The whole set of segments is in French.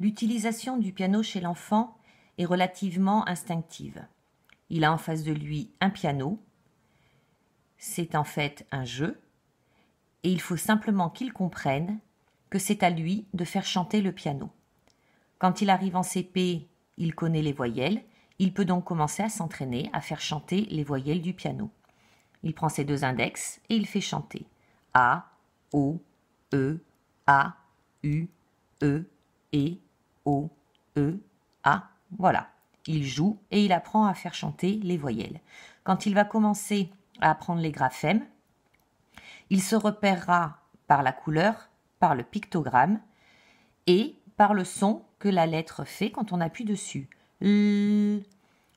l'utilisation du piano chez l'enfant est relativement instinctive. Il a en face de lui un piano, c'est en fait un jeu, et il faut simplement qu'il comprenne que c'est à lui de faire chanter le piano. Quand il arrive en CP, il connaît les voyelles, il peut donc commencer à s'entraîner à faire chanter les voyelles du piano. Il prend ses deux index et il fait chanter A, O, E, A, U, E, E, E, A. Voilà. Il joue et il apprend à faire chanter les voyelles. Quand il va commencer à apprendre les graphèmes, il se repérera par la couleur, par le pictogramme et par le son que la lettre fait quand on appuie dessus. L,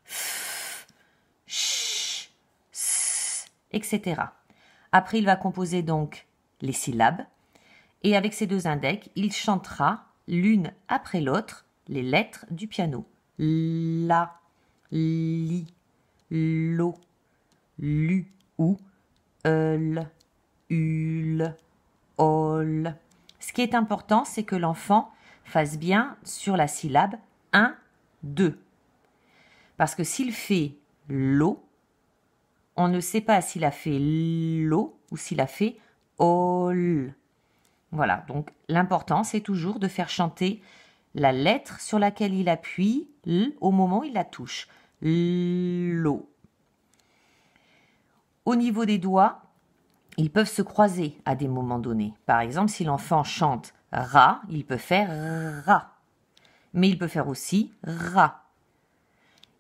f, ch, s, etc. Après, il va composer donc les syllabes et avec ses deux index, il chantera l'une après l'autre les lettres du piano. La, li, lo, lu ou eul, ul, ol. Ce qui est important, c'est que l'enfant fasse bien sur la syllabe 1, 2. Parce que s'il fait l'eau, on ne sait pas s'il a fait l'eau ou s'il a fait ol. Voilà, donc l'important, c'est toujours de faire chanter la lettre sur laquelle il appuie l, au moment où il la touche. L'eau. Au niveau des doigts, ils peuvent se croiser à des moments donnés. Par exemple, si l'enfant chante ra, il peut faire ra. Mais il peut faire aussi ra.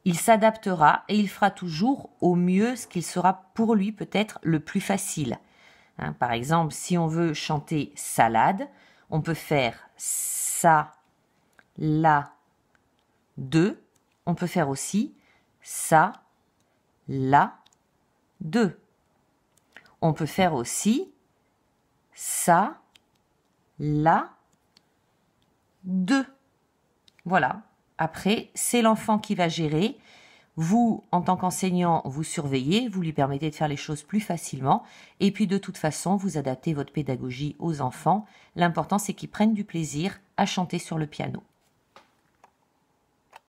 Il s'adaptera et il fera toujours au mieux ce qu'il sera pour lui peut-être le plus facile. Hein, par exemple, si on veut chanter salade, on peut faire ça, la, deux. On peut faire aussi ça, la, deux. On peut faire aussi ça, la, deux. Voilà. Après, c'est l'enfant qui va gérer. Vous, en tant qu'enseignant, vous surveillez, vous lui permettez de faire les choses plus facilement, et puis de toute façon, vous adaptez votre pédagogie aux enfants. L'important, c'est qu'ils prennent du plaisir à chanter sur le piano.